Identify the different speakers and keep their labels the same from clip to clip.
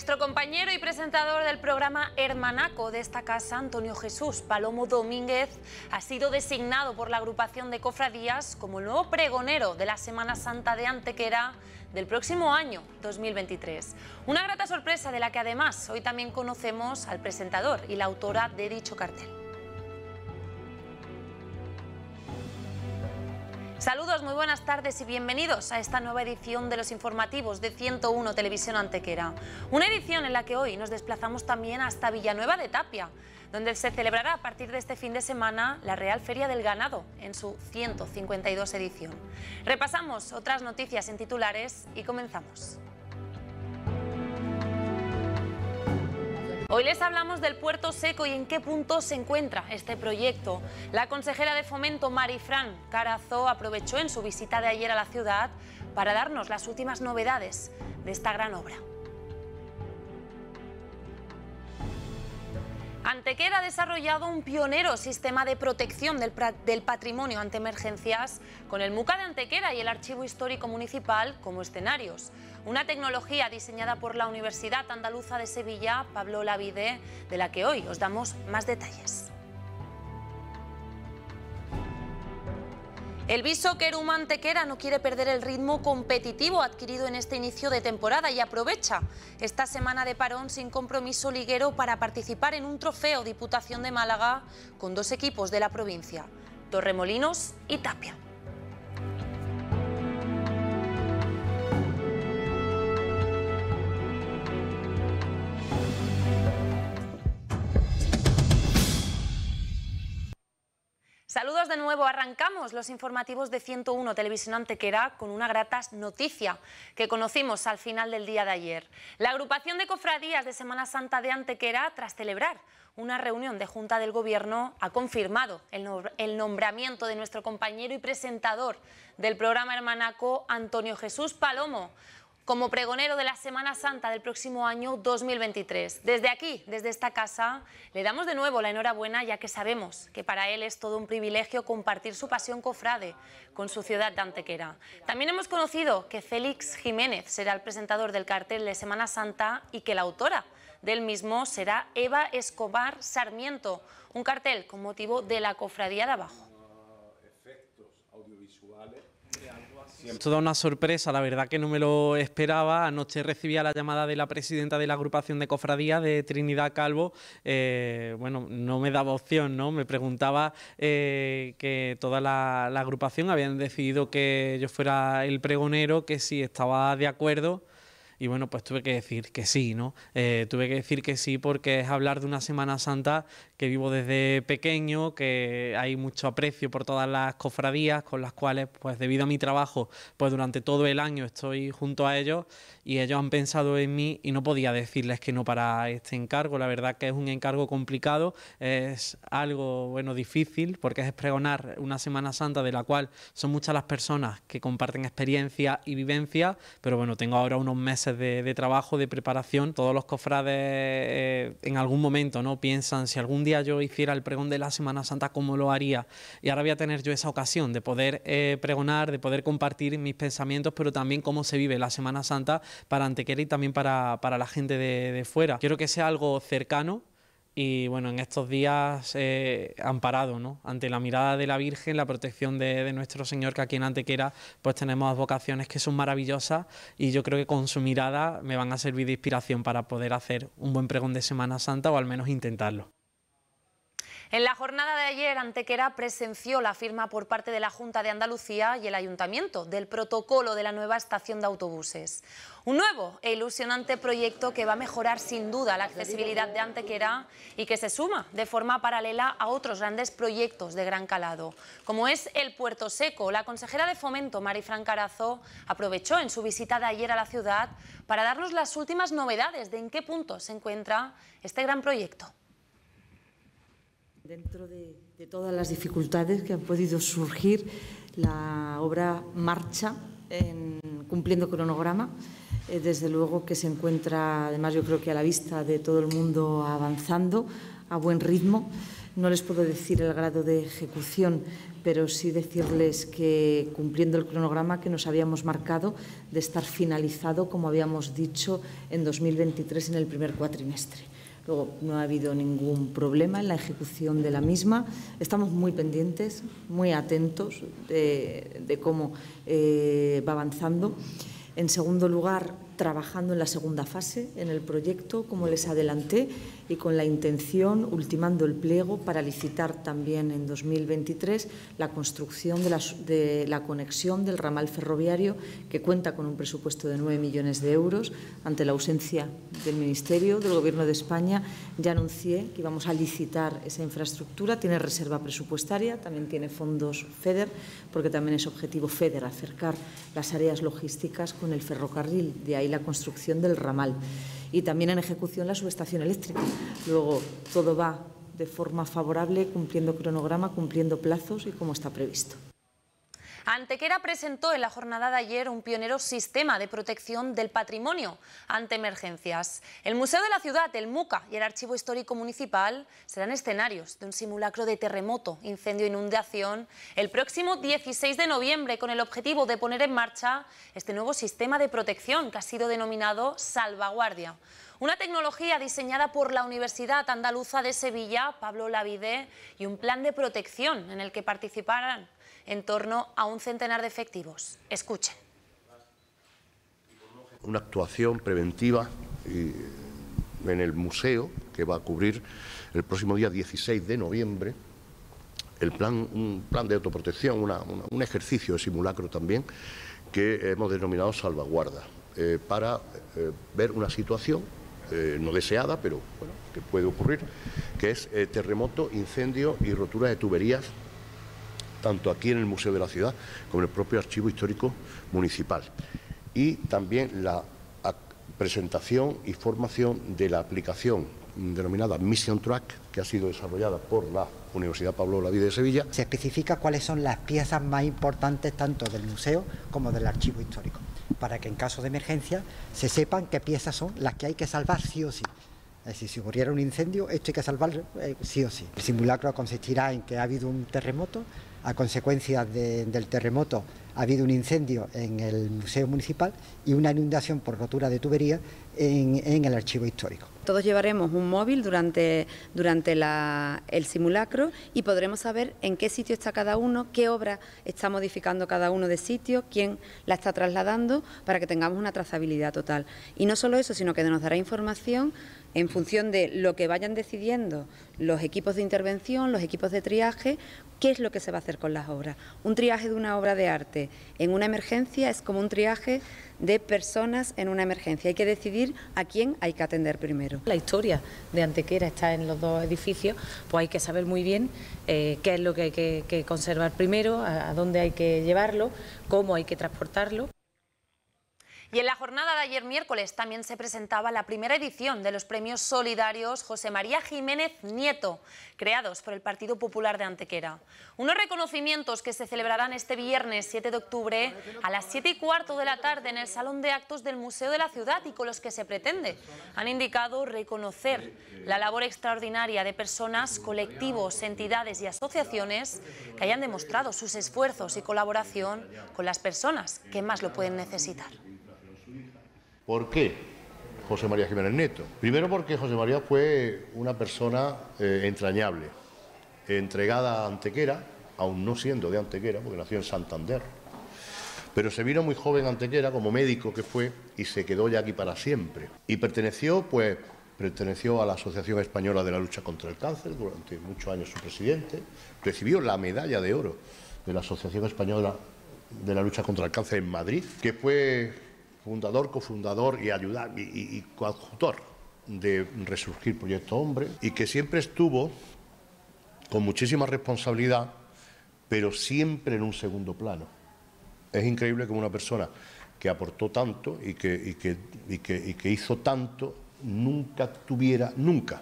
Speaker 1: Nuestro compañero y presentador del programa Hermanaco de esta casa, Antonio Jesús Palomo Domínguez, ha sido designado por la agrupación de cofradías como el nuevo pregonero de la Semana Santa de Antequera del próximo año 2023. Una grata sorpresa de la que además hoy también conocemos al presentador y la autora de dicho cartel. Saludos, muy buenas tardes y bienvenidos a esta nueva edición de los informativos de 101 Televisión Antequera. Una edición en la que hoy nos desplazamos también hasta Villanueva de Tapia, donde se celebrará a partir de este fin de semana la Real Feria del Ganado en su 152 edición. Repasamos otras noticias en titulares y comenzamos. Hoy les hablamos del puerto seco y en qué punto se encuentra este proyecto. La consejera de fomento Marifran Carazo aprovechó en su visita de ayer a la ciudad para darnos las últimas novedades de esta gran obra. Antequera ha desarrollado un pionero sistema de protección del, patrimonio ante emergencias con el MUCA de Antequera y el Archivo Histórico Municipal como escenarios. Una tecnología diseñada por la Universidad Andaluza de Sevilla, Pablo Lavide, de la que hoy os damos más detalles. El Visoquerumantequera Mantequera no quiere perder el ritmo competitivo adquirido en este inicio de temporada y aprovecha esta semana de parón sin compromiso liguero para participar en un trofeo Diputación de Málaga con dos equipos de la provincia, Torremolinos y Tapia. Saludos de nuevo. Arrancamos los informativos de 101 Televisión Antequera con una gratas noticia que conocimos al final del día de ayer. La agrupación de cofradías de Semana Santa de Antequera, tras celebrar una reunión de Junta del Gobierno, ha confirmado el, el nombramiento de nuestro compañero y presentador del programa Hermanaco, Antonio Jesús Palomo como pregonero de la Semana Santa del próximo año 2023. Desde aquí, desde esta casa, le damos de nuevo la enhorabuena ya que sabemos que para él es todo un privilegio compartir su pasión cofrade con su ciudad de Antequera. También hemos conocido que Félix Jiménez será el presentador del cartel de Semana Santa y que la autora del mismo será Eva Escobar Sarmiento, un cartel con motivo de la cofradía de abajo.
Speaker 2: Toda una sorpresa, la verdad que no me lo esperaba. Anoche recibía la llamada de la presidenta de la agrupación de cofradías de Trinidad Calvo. Eh, bueno, no me daba opción, ¿no? Me preguntaba eh, que toda la, agrupación habían decidido que yo fuera el pregonero, que si estaba de acuerdo y bueno, pues tuve que decir que sí, ¿no? Eh, tuve que decir que sí porque es hablar de una Semana Santa que vivo desde pequeño, que hay mucho aprecio por todas las cofradías con las cuales, pues debido a mi trabajo, pues durante todo el año estoy junto a ellos y ellos han pensado en mí y no podía decirles que no para este encargo. La verdad que es un encargo complicado, es algo bueno difícil porque es pregonar una Semana Santa de la cual son muchas las personas que comparten experiencia y vivencia, pero bueno, tengo ahora unos meses de, trabajo, de preparación. Todos los cofrades eh, en algún momento no piensan si algún día yo hiciera el pregón de la Semana Santa, como lo haría? Y ahora voy a tener yo esa ocasión de poder eh, pregonar, de poder compartir mis pensamientos, pero también cómo se vive la Semana Santa para Antequera y también para, la gente de, fuera. Quiero que sea algo cercano, y bueno, en estos días eh, amparado, ¿no? Ante la mirada de la Virgen, la protección de, de, nuestro Señor, que aquí en Antequera, pues tenemos vocaciones que son maravillosas y yo creo que con su mirada me van a servir de inspiración para poder hacer un buen pregón de Semana Santa o al menos intentarlo.
Speaker 1: En la jornada de ayer, Antequera presenció la firma por parte de la Junta de Andalucía y el Ayuntamiento del protocolo de la nueva estación de autobuses. Un nuevo e ilusionante proyecto que va a mejorar sin duda la accesibilidad de Antequera y que se suma de forma paralela a otros grandes proyectos de gran calado, como es el Puerto Seco. La consejera de Fomento, Marifran Carazo, aprovechó en su visita de ayer a la ciudad para darnos las últimas novedades de en qué punto se encuentra este gran proyecto.
Speaker 3: Dentro de, todas las dificultades que han podido surgir, la obra marcha en, cumpliendo cronograma. Eh, desde luego que se encuentra, además yo creo que a la vista de todo el mundo avanzando a buen ritmo. No les puedo decir el grado de ejecución, pero sí decirles que cumpliendo el cronograma que nos habíamos marcado de estar finalizado, como habíamos dicho, en 2023 en el primer cuatrimestre. Luego, no ha habido ningún problema en la ejecución de la misma. Estamos muy pendientes, muy atentos de, cómo eh, va avanzando. En segundo lugar, trabajando en la segunda fase, en el proyecto, como les adelanté, y con la intención, ultimando el pliego, para licitar también en 2023 la construcción de la, conexión del ramal ferroviario que cuenta con un presupuesto de nueve millones de euros. Ante la ausencia del Ministerio, del Gobierno de España, ya anuncié que íbamos a licitar esa infraestructura. Tiene reserva presupuestaria, también tiene fondos FEDER, porque también es objetivo FEDER acercar las áreas logísticas con el ferrocarril, de ahí la construcción del ramal y también en ejecución la subestación eléctrica. Luego, todo va de forma favorable, cumpliendo cronograma, cumpliendo plazos y como está previsto.
Speaker 1: Antequera presentó en la jornada de ayer un pionero sistema de protección del patrimonio ante emergencias. El Museo de la Ciudad, el MUCA y el Archivo Histórico Municipal serán escenarios de un simulacro de terremoto, incendio e inundación el próximo 16 de noviembre con el objetivo de poner en marcha este nuevo sistema de protección que ha sido denominado Salvaguardia. Una tecnología diseñada por la Universidad Andaluza de Sevilla, Pablo Lavide, y un plan de protección en el que participarán en torno a un centenar de efectivos. Escuchen.
Speaker 4: Una actuación preventiva en el museo que va a cubrir el próximo día 16 de noviembre el plan, un plan de autoprotección, un ejercicio de simulacro también que hemos denominado salvaguarda, eh, para eh, ver una situación eh, no deseada, pero bueno, que puede ocurrir, que es terremoto, incendio y rotura de tuberías tanto aquí en el Museo de la Ciudad como en el propio Archivo Histórico Municipal. Y también la presentación y formación de la aplicación denominada Mission Track, que ha sido desarrollada por la Universidad Pablo vida de Sevilla. Se
Speaker 2: especifica cuáles son las piezas más importantes tanto del museo como del archivo histórico, para que en caso de emergencia se sepan qué piezas son las que hay que salvar sí o sí. Es decir, si ocurriera un incendio, esto hay que salvar eh, sí o sí. El simulacro consistirá en que ha habido un terremoto, a consecuencia del terremoto ha habido un incendio en el Museo Municipal y una inundación por rotura de tubería en, el Archivo Histórico.
Speaker 3: Todos llevaremos un móvil durante, durante el simulacro y podremos saber en qué sitio está cada uno, qué obra está modificando cada uno de sitio, quién la está trasladando para que tengamos una trazabilidad total. Y no solo eso, sino que nos dará información en función de lo que vayan decidiendo los equipos de intervención, los equipos de triaje, qué es lo que se va a hacer con las obras. Un triaje de una obra de arte en una emergencia es como un triaje de personas en una emergencia. Hay que decidir a quién hay que atender primero. La historia de Antequera está en los dos edificios, pues hay que saber muy bien eh, qué es lo que hay que, conservar primero, a dónde hay que llevarlo, cómo hay que transportarlo.
Speaker 1: Y en la jornada de ayer miércoles también se presentaba la primera edición de los premios solidarios José María Jiménez Nieto, creados por el Partido Popular de Antequera. Unos reconocimientos que se celebrarán este viernes 7 de octubre a las 7 y cuarto de la tarde en el Salón de Actos del Museo de la Ciudad y con los que se pretende, han indicado, reconocer la labor extraordinaria de personas, colectivos, entidades y asociaciones que hayan demostrado sus esfuerzos y colaboración con las personas que más lo pueden necesitar.
Speaker 4: ¿Por qué José María Jiménez Neto? Primero porque José María fue una persona eh, entrañable, entregada a Antequera, aún no siendo de Antequera, porque nació en Santander. Pero se vino muy joven a Antequera como médico que fue y se quedó ya aquí para siempre. Y perteneció, pues, perteneció a la Asociación Española de la Lucha contra el Cáncer, durante muchos años su presidente, recibió la medalla de oro de la Asociación Española de la Lucha contra el Cáncer en Madrid, que fue fundador, cofundador y ayudar y, coadjutor de Resurgir Proyecto Hombre y que siempre estuvo con muchísima responsabilidad, pero siempre en un segundo plano. Es increíble como una persona que aportó tanto y que, y que hizo tanto nunca tuviera, nunca,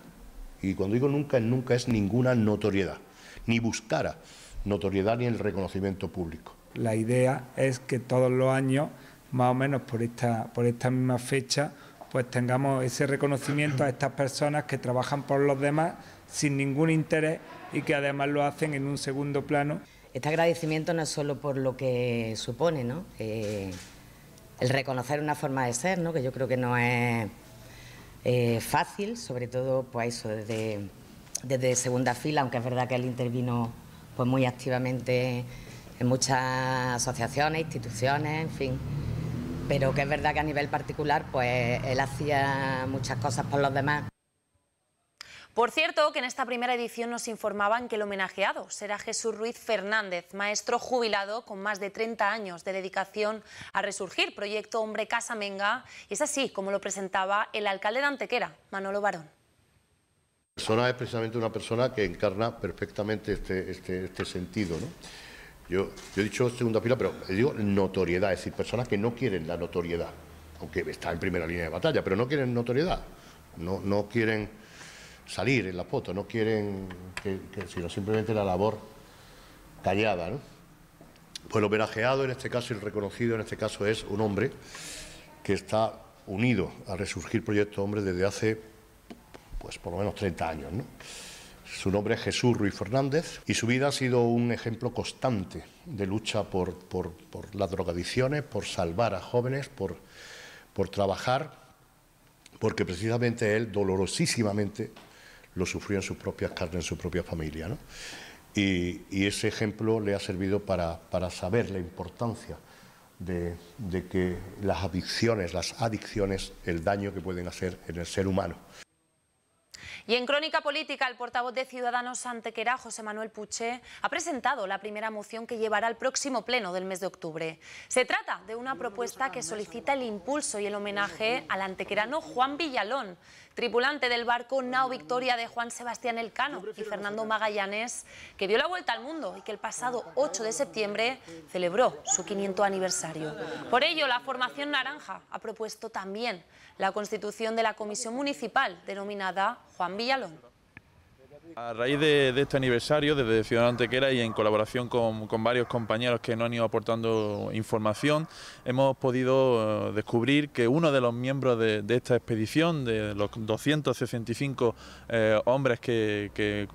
Speaker 4: y cuando digo nunca, nunca es ninguna notoriedad, ni buscara notoriedad ni el reconocimiento público. La
Speaker 5: idea es que todos los años más o menos por esta, por esta misma fecha, pues tengamos ese reconocimiento a estas personas que trabajan por los demás sin ningún interés y que además lo hacen en un segundo plano. Este agradecimiento no es solo por lo
Speaker 3: que supone, ¿no? el reconocer una forma de ser, ¿no? Que yo creo que no es eh, fácil, sobre todo, pues eso, desde, desde segunda fila, aunque es verdad que él intervino pues muy activamente en muchas asociaciones, instituciones, en fin pero que es verdad que a nivel particular, pues él hacía muchas cosas por los demás.
Speaker 1: Por cierto, que en esta primera edición nos informaban que el homenajeado será Jesús Ruiz Fernández, maestro jubilado con más de 30 años de dedicación a Resurgir, proyecto Hombre Casa Menga, y es así como lo presentaba el alcalde de Antequera, Manolo Barón.
Speaker 4: es precisamente una persona que encarna perfectamente este, este, este sentido, ¿no? Yo, he dicho segunda fila, pero digo notoriedad, es decir, personas que no quieren la notoriedad, aunque está en primera línea de batalla, pero no quieren notoriedad, no, no quieren salir en la foto, no quieren, que, sino simplemente la labor callada. Pues el homenajeado en este caso y el reconocido en este caso es un hombre que está unido a resurgir Proyecto Hombre desde hace, pues por lo menos 30 años. Su nombre es Jesús Ruiz Fernández y su vida ha sido un ejemplo constante de lucha por, las drogadicciones, por salvar a jóvenes, por, trabajar, porque precisamente él dolorosísimamente lo sufrió en sus propias carnes, en su propia familia. ¿no? Y, ese ejemplo le ha servido para, saber la importancia de, de que las adicciones, las adicciones, el daño que pueden hacer en el ser humano.
Speaker 1: Y en Crónica Política, el portavoz de Ciudadanos Antequera, José Manuel Puche, ha presentado la primera moción que llevará al próximo pleno del mes de octubre. Se trata de una propuesta que solicita el impulso y el homenaje al antequerano Juan Villalón, tripulante del barco Nao Victoria de Juan Sebastián Elcano y Fernando Magallanes, que dio la vuelta al mundo y que el pasado 8 de septiembre celebró su 500 aniversario. Por ello, la formación naranja ha propuesto también la constitución de la comisión municipal denominada Juan Villalón.
Speaker 6: A raíz de, este aniversario, desde Ciudadano Antequera y en colaboración con, varios compañeros que nos han ido aportando información, hemos podido eh, descubrir que uno de los miembros de, esta expedición, de los 265 eh, hombres que eh,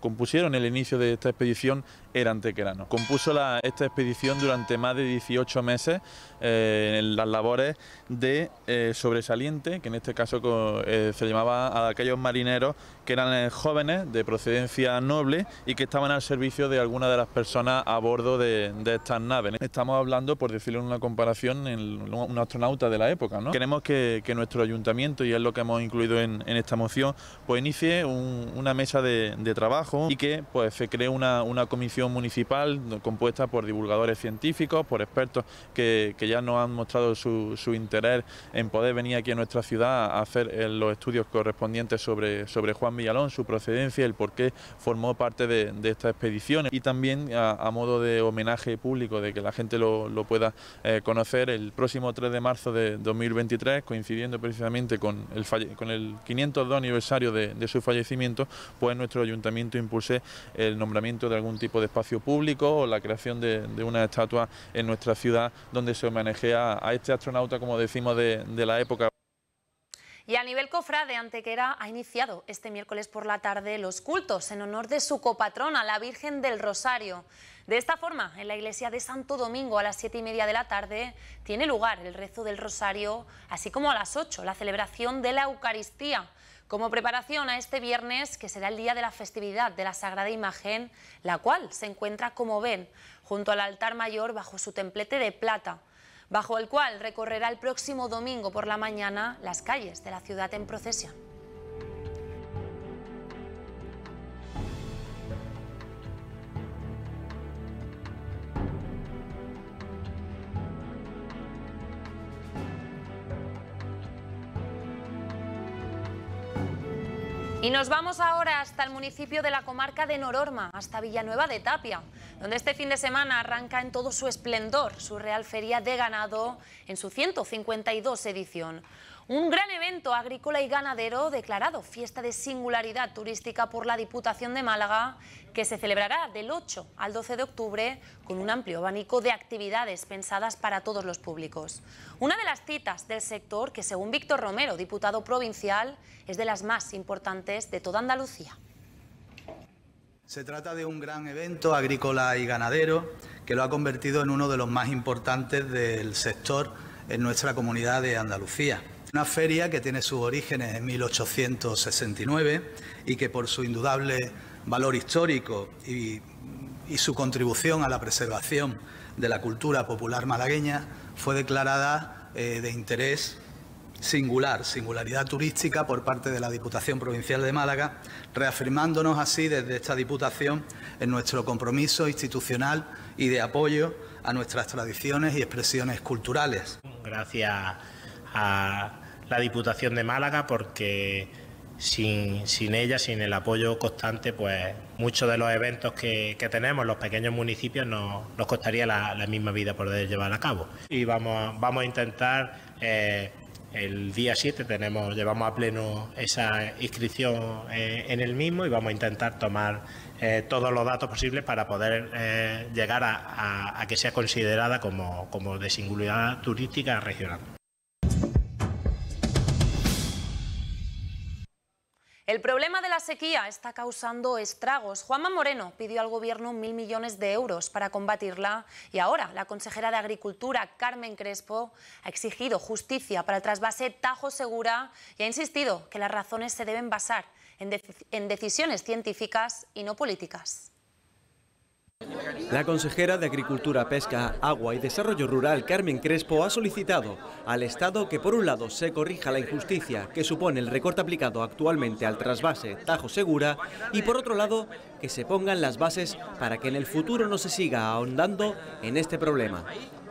Speaker 6: compusieron el inicio de esta expedición, era antequerano. Compuso esta expedición durante más de 18 meses eh, en las labores de eh, sobresaliente, que en este caso eh, se llamaba a aquellos marineros que eran jóvenes de procedencia noble y que estaban al servicio de alguna de las personas a bordo de, estas naves. Estamos hablando, por decirlo en una comparación, en un astronauta de la época. ¿no? Queremos que, nuestro ayuntamiento, y es lo que hemos incluido en, esta moción, pues inicie una mesa de, trabajo y que pues, se cree una comisión municipal compuesta por divulgadores científicos, por expertos que, ya nos han mostrado su, interés en poder venir aquí a nuestra ciudad a hacer eh, los estudios correspondientes sobre, Juan Villalón, su procedencia, el por qué formó parte de, estas esta expedición y también a, modo de homenaje público, de que la gente lo, pueda eh, conocer el próximo 3 de marzo de 2023, coincidiendo precisamente con el, con el 502 aniversario de, de su fallecimiento, pues nuestro ayuntamiento impulse el nombramiento de algún tipo de espacio público o la creación de, una estatua en nuestra ciudad donde se homenajea a este astronauta, como decimos, de, la época.
Speaker 1: Y a nivel cofrade, Antequera ha iniciado este miércoles por la tarde los cultos en honor de su copatrona, la Virgen del Rosario. De esta forma, en la iglesia de Santo Domingo a las siete y media de la tarde tiene lugar el rezo del Rosario, así como a las 8 la celebración de la Eucaristía como preparación a este viernes, que será el día de la festividad de la Sagrada Imagen, la cual se encuentra, como ven, junto al altar mayor bajo su templete de plata, bajo el cual recorrerá el próximo domingo por la mañana las calles de la ciudad en procesión. Y nos vamos ahora hasta el municipio de la comarca de Nororma, hasta Villanueva de Tapia, donde este fin de semana arranca en todo su esplendor su Real Feria de Ganado en su 152 edición. Un gran evento agrícola y ganadero declarado fiesta de singularidad turística por la Diputación de Málaga, que se celebrará del 8 al 12 de octubre con un amplio abanico de actividades pensadas para todos los públicos. Una de las citas del sector que, según Víctor Romero, diputado provincial, es de las más importantes de toda Andalucía.
Speaker 7: Se trata de un gran evento agrícola y ganadero que lo ha convertido en uno de los más importantes del sector en nuestra comunidad de Andalucía. Una feria que tiene sus orígenes en 1869 y que por su indudable valor histórico y, su contribución a la preservación de la cultura popular malagueña fue declarada eh, de interés singular, singularidad turística por parte de la Diputación Provincial de Málaga, reafirmándonos así desde esta Diputación en nuestro compromiso institucional y de apoyo a nuestras tradiciones y expresiones culturales. Gracias a la Diputación de Málaga porque sin, ella, sin el apoyo constante, pues muchos de los eventos que, que tenemos, los pequeños municipios, nos, nos costaría la, misma vida poder llevar a cabo. Y vamos a, vamos a intentar, eh, el día 7 tenemos, llevamos a pleno esa inscripción eh, en el mismo y vamos a intentar tomar eh, todos los datos posibles para poder llegar a, que sea considerada
Speaker 4: como de singularidad turística regional.
Speaker 1: El problema de la sequía está causando estragos. Juanma Moreno pidió al Gobierno mil millones de euros para combatirla y ahora la consejera de Agricultura, Carmen Crespo, ha exigido justicia para el trasvase Tajo Segura y ha insistido que las razones se deben basar en, en decisiones científicas y no políticas.
Speaker 8: La consejera de Agricultura, Pesca, Agua y Desarrollo Rural, Carmen Crespo, ha solicitado al Estado que por un lado se corrija la injusticia que supone el recorte aplicado actualmente al trasvase Tajo Segura y por otro lado que se pongan las bases para que en el futuro no se siga ahondando en este problema.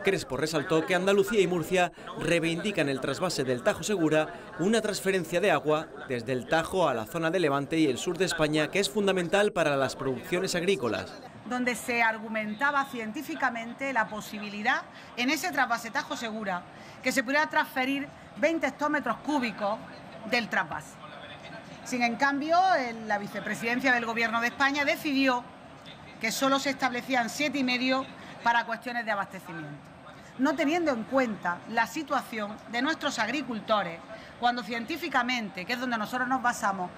Speaker 8: Crespo resaltó que Andalucía y Murcia reivindican el trasvase del Tajo Segura, una transferencia de agua desde el Tajo a la zona de Levante y el sur de España que es fundamental para las producciones agrícolas
Speaker 3: donde se argumentaba científicamente la posibilidad, en ese trasvase Segura, que se pudiera transferir 20 hectómetros cúbicos del trasvase. Sin en cambio, la vicepresidencia del Gobierno de España decidió que solo se establecían siete y medio para cuestiones de abastecimiento, no teniendo en cuenta la situación de nuestros agricultores, cuando científicamente, que es donde nosotros nos basamos,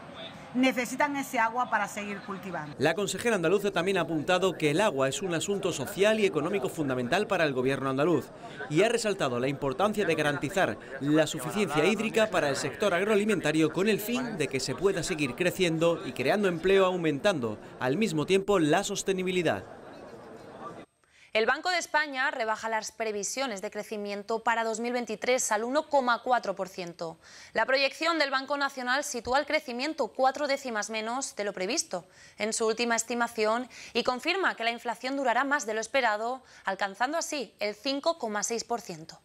Speaker 3: necesitan ese agua para seguir cultivando.
Speaker 8: La consejera andaluza también ha apuntado que el agua es un asunto social y económico fundamental para el gobierno andaluz y ha resaltado la importancia de garantizar la suficiencia hídrica para el sector agroalimentario con el fin de que se pueda seguir creciendo y creando empleo aumentando al mismo tiempo la sostenibilidad.
Speaker 1: El Banco de España rebaja las previsiones de crecimiento para 2023 al 1,4%. La proyección del Banco Nacional sitúa el crecimiento cuatro décimas menos de lo previsto en su última estimación y confirma que la inflación durará más de lo esperado, alcanzando así el 5,6%.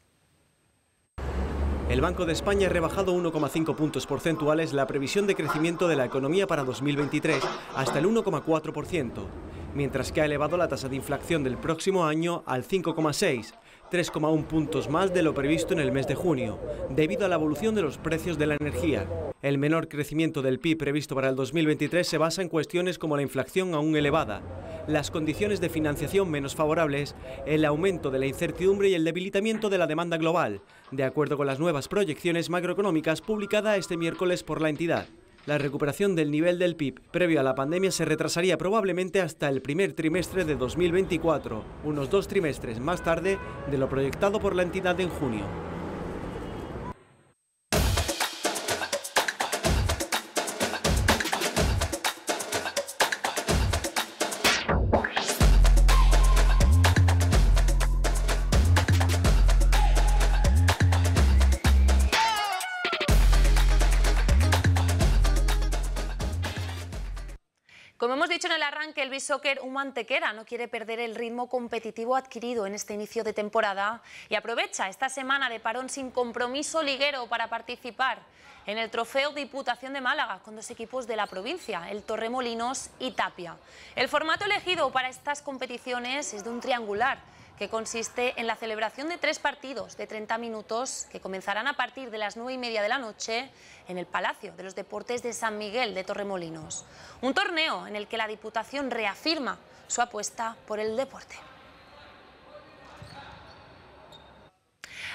Speaker 8: El Banco de España ha rebajado 1,5 puntos porcentuales la previsión de crecimiento de la economía para 2023 hasta el 1,4% mientras que ha elevado la tasa de inflación del próximo año al 5,6, 3,1 puntos más de lo previsto en el mes de junio, debido a la evolución de los precios de la energía. El menor crecimiento del PIB previsto para el 2023 se basa en cuestiones como la inflación aún elevada, las condiciones de financiación menos favorables, el aumento de la incertidumbre y el debilitamiento de la demanda global, de acuerdo con las nuevas proyecciones macroeconómicas publicadas este miércoles por la entidad la recuperación del nivel del PIB previo a la pandemia se retrasaría probablemente hasta el primer trimestre de 2024, unos dos trimestres más tarde de lo proyectado por la entidad en junio.
Speaker 1: Que un Mantequera no quiere perder el ritmo competitivo adquirido en este inicio de temporada y aprovecha esta semana de parón sin compromiso liguero para participar en el Trofeo Diputación de Málaga con dos equipos de la provincia, el Torremolinos y Tapia. El formato elegido para estas competiciones es de un triangular que consiste en la celebración de tres partidos de 30 minutos que comenzarán a partir de las 9 y media de la noche en el Palacio de los Deportes de San Miguel de Torremolinos. Un torneo en el que la Diputación reafirma su apuesta por el deporte.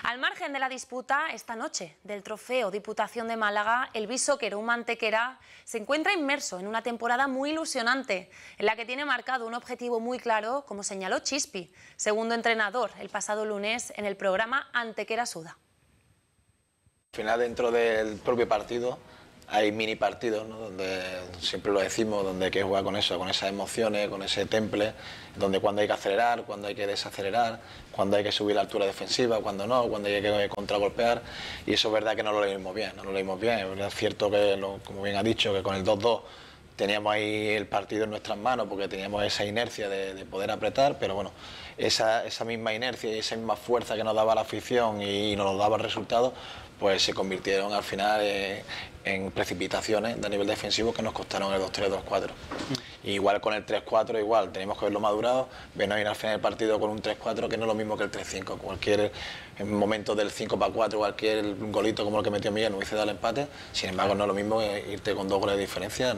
Speaker 1: Al margen de la disputa esta noche del trofeo Diputación de Málaga, el bisóquero Mantequera se encuentra inmerso en una temporada muy ilusionante, en la que tiene marcado un objetivo muy claro, como señaló Chispi, segundo entrenador el pasado lunes en el programa Antequera Suda.
Speaker 7: Al final, dentro del propio partido, hay mini partidos, donde siempre lo decimos, donde hay que jugar con eso, con esas emociones, con ese temple, donde cuando hay que acelerar, cuando hay que desacelerar, cuando hay que subir la altura defensiva, cuando no, cuando hay que contragolpear. Y eso es verdad que no lo leímos bien, no lo leímos bien. Es cierto que, como bien ha dicho, que con el 2-2 teníamos ahí el partido en nuestras manos porque teníamos esa inercia de, poder apretar, pero bueno, esa, misma inercia y esa misma fuerza que nos daba la afición y, no nos daba el resultado, pues se convirtieron al final en precipitaciones de nivel defensivo que nos costaron el 2-3-2-4. Igual con el 3-4, igual, tenemos que verlo madurado. Ven a ir al final del partido con un 3-4 que no es lo mismo que el 3-5. Cualquier momento del 5 4, cualquier golito como el que metió Miguel, no hubiese dado el empate. Sin embargo, no es lo mismo eh, irte con dos goles de diferencia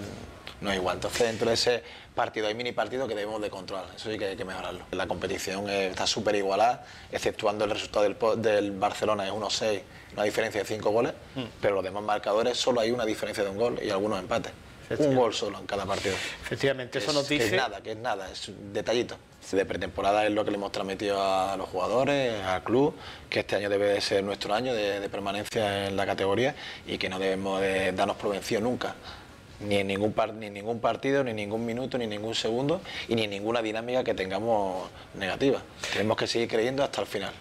Speaker 7: no es igual. Entonces, dentro de ese partido hay mini partido que debemos de controlar, eso sí que hay que mejorarlo. La competición está súper igualada, exceptuando el resultado del, del Barcelona es 1-6, una diferencia de 5 goles, mm. pero los demás marcadores solo hay una diferencia de un gol y algunos empates. Un gol solo en cada partido. Efectivamente, eso no dice... Que es nada, que es nada, es un detallito. De pretemporada es lo que le hemos transmitido a los jugadores, al club, que este año debe de ser nuestro año de, permanencia en la categoría y que no debemos de darnos provención nunca ni en ningún, ni ningún partido, ni ningún minuto, ni ningún segundo y ni ninguna dinámica que tengamos negativa. Tenemos que seguir creyendo hasta el final.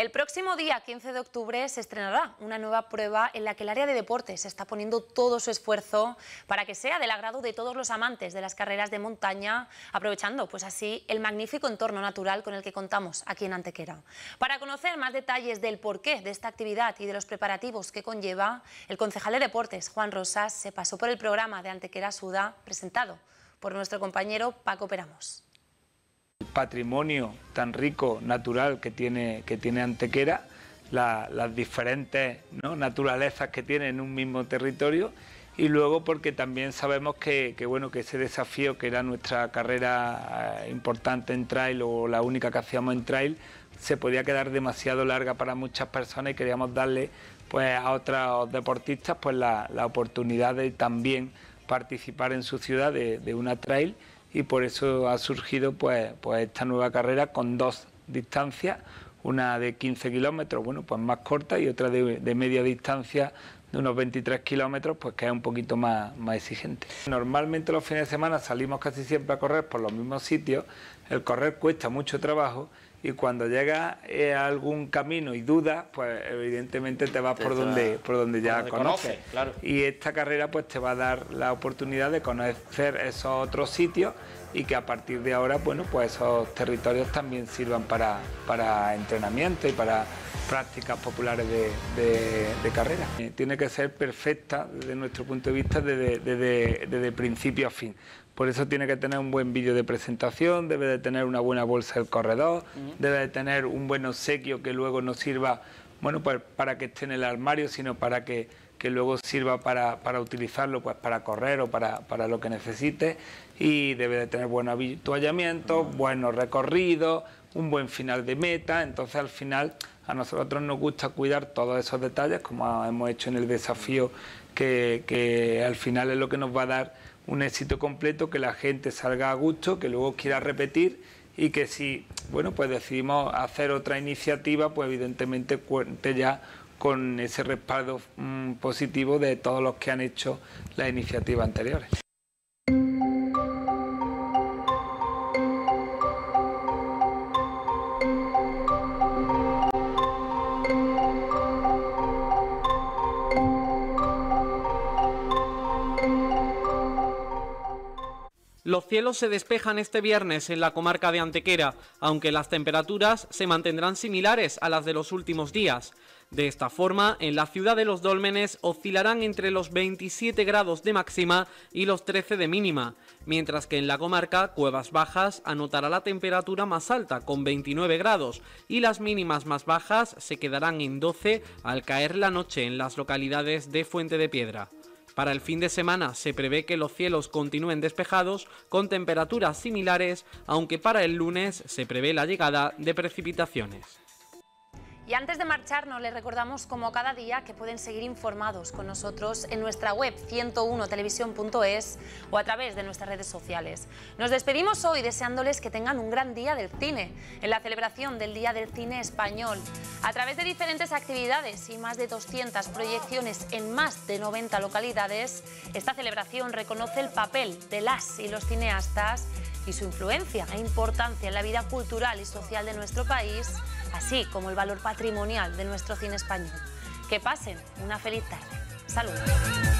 Speaker 1: El próximo día 15 de octubre se estrenará una nueva prueba en la que el área de deportes está poniendo todo su esfuerzo para que sea del agrado de todos los amantes de las carreras de montaña, aprovechando pues así el magnífico entorno natural con el que contamos aquí en Antequera. Para conocer más detalles del porqué de esta actividad y de los preparativos que conlleva, el concejal de deportes Juan Rosas se pasó por el programa de Antequera Suda presentado por nuestro compañero Paco Peramos
Speaker 5: patrimonio tan rico, natural que tiene, que tiene Antequera, las diferentes naturalezas que tiene en un mismo territorio y luego porque también sabemos que, bueno que ese desafío que era nuestra carrera eh, importante en trail o la única que hacíamos en trail se podía quedar demasiado larga para muchas personas y queríamos darle pues a otros deportistas pues la, oportunidad de también participar en su ciudad de una trail y por eso ha surgido pues, pues esta nueva carrera con dos distancias, una de 15 kilómetros, bueno, pues más corta y otra de, media distancia de unos 23 kilómetros, pues que es un poquito más, más exigente. Normalmente los fines de semana salimos casi siempre a correr por los mismos sitios, el correr cuesta mucho trabajo y cuando llega a eh, algún camino y dudas, pues evidentemente te vas por, donde, por donde ya conoces. claro. Y esta carrera pues te va a dar la oportunidad de conocer esos otros sitios y que a partir de ahora, bueno, pues esos territorios también sirvan para, entrenamiento y para prácticas populares de, carrera. Tiene que ser perfecta desde nuestro punto de vista desde principio a fin. Por eso tiene que tener un buen vídeo de presentación, debe de tener una buena bolsa del corredor, debe de tener un buen obsequio que luego no sirva, bueno, pues para que esté en el armario, sino para que, luego sirva para, utilizarlo, pues para correr o para, lo que necesite. Y debe de tener buen avituallamiento, buenos recorridos, un buen final de meta. Entonces al final a nosotros nos gusta cuidar todos esos detalles, como hemos hecho en el desafío, que al final es lo que nos va a dar un éxito completo, que la gente salga a gusto, que luego quiera repetir y que si, bueno, pues decidimos hacer otra iniciativa, pues evidentemente cuente ya con ese respaldo mm, positivo de todos los que han hecho las iniciativas anteriores.
Speaker 2: Los cielos se despejan este viernes en la comarca de Antequera, aunque las temperaturas se mantendrán similares a las de los últimos días. De esta forma, en la ciudad de los Dólmenes oscilarán entre los 27 grados de máxima y los 13 de mínima, mientras que en la comarca Cuevas Bajas anotará la temperatura más alta con 29 grados y las mínimas más bajas se quedarán en 12 al caer la noche en las localidades de Fuente de Piedra. Para el fin de semana se prevé que los cielos continúen despejados con temperaturas similares, aunque para el lunes se prevé la llegada de precipitaciones.
Speaker 1: Y antes de marcharnos, les recordamos como cada día que pueden seguir informados con nosotros en nuestra web 101televisión.es o a través de nuestras redes sociales. Nos despedimos hoy deseándoles que tengan un gran día del cine, en la celebración del Día del Cine Español, a través de diferentes actividades y más de 200 proyecciones en más de 90 localidades. Esta celebración reconoce el papel de las y los cineastas y su influencia e importancia en la vida cultural y social de nuestro país, así como el valor patrimonial de nuestro cine español. Que pasen una feliz tarde.
Speaker 3: Saludos.